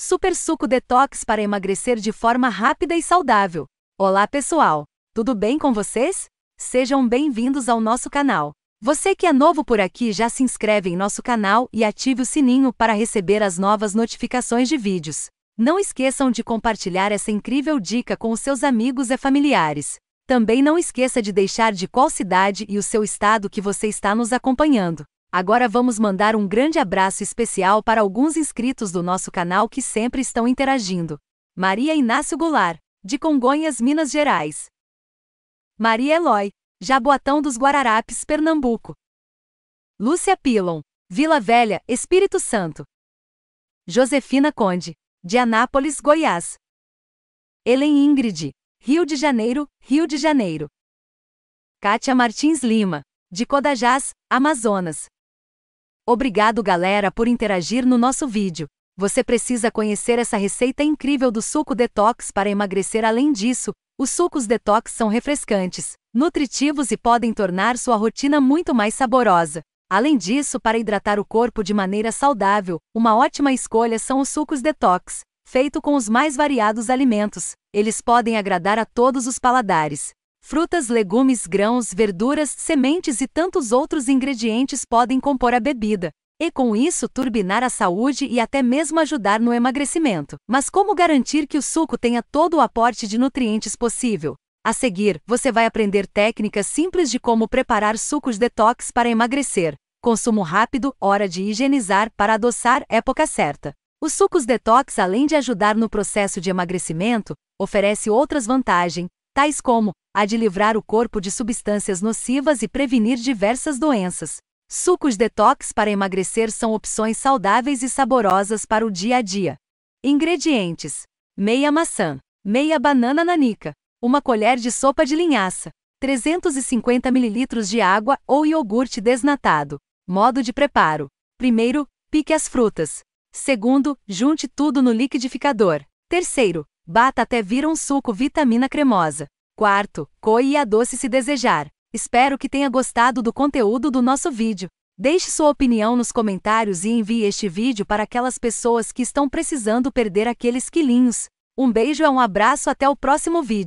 Super Suco Detox para emagrecer de forma rápida e saudável. Olá, pessoal! Tudo bem com vocês? Sejam bem-vindos ao nosso canal. Você que é novo por aqui já se inscreve em nosso canal e ative o sininho para receber as novas notificações de vídeos. Não esqueçam de compartilhar essa incrível dica com os seus amigos e familiares. Também não esqueça de deixar de qual cidade e o seu estado que você está nos acompanhando. Agora vamos mandar um grande abraço especial para alguns inscritos do nosso canal que sempre estão interagindo. Maria Inácio Goulart, de Congonhas, Minas Gerais. Maria Eloy, Jaboatão dos Guararapes, Pernambuco. Lúcia Pilon, Vila Velha, Espírito Santo. Josefina Conde, de Anápolis, Goiás. Helen Ingrid, Rio de Janeiro, Rio de Janeiro. Kátia Martins Lima, de Codajás, Amazonas. Obrigado galera por interagir no nosso vídeo. Você precisa conhecer essa receita incrível do suco detox para emagrecer. Além disso, os sucos detox são refrescantes, nutritivos e podem tornar sua rotina muito mais saborosa. Além disso, para hidratar o corpo de maneira saudável, uma ótima escolha são os sucos detox, feito com os mais variados alimentos. Eles podem agradar a todos os paladares, Frutas, legumes, grãos, verduras, sementes e tantos outros ingredientes podem compor a bebida, e com isso turbinar a saúde e até mesmo ajudar no emagrecimento. Mas como garantir que o suco tenha todo o aporte de nutrientes possível? A seguir, você vai aprender técnicas simples de como preparar sucos detox para emagrecer. Consumo rápido, hora de higienizar para adoçar, época certa. Os sucos detox, além de ajudar no processo de emagrecimento, oferece outras vantagens, tais como a de livrar o corpo de substâncias nocivas e prevenir diversas doenças. Sucos detox para emagrecer são opções saudáveis e saborosas para o dia a dia. Ingredientes: meia maçã, meia banana nanica, uma colher de sopa de linhaça, 350 ml de água ou iogurte desnatado. Modo de preparo: primeiro, pique as frutas. Segundo, junte tudo no liquidificador. Terceiro, bata até vir um suco vitamina cremosa. Quarto, coe e adoce se desejar. Espero que tenha gostado do conteúdo do nosso vídeo. Deixe sua opinião nos comentários e envie este vídeo para aquelas pessoas que estão precisando perder aqueles quilinhos. Um beijo e um abraço até o próximo vídeo.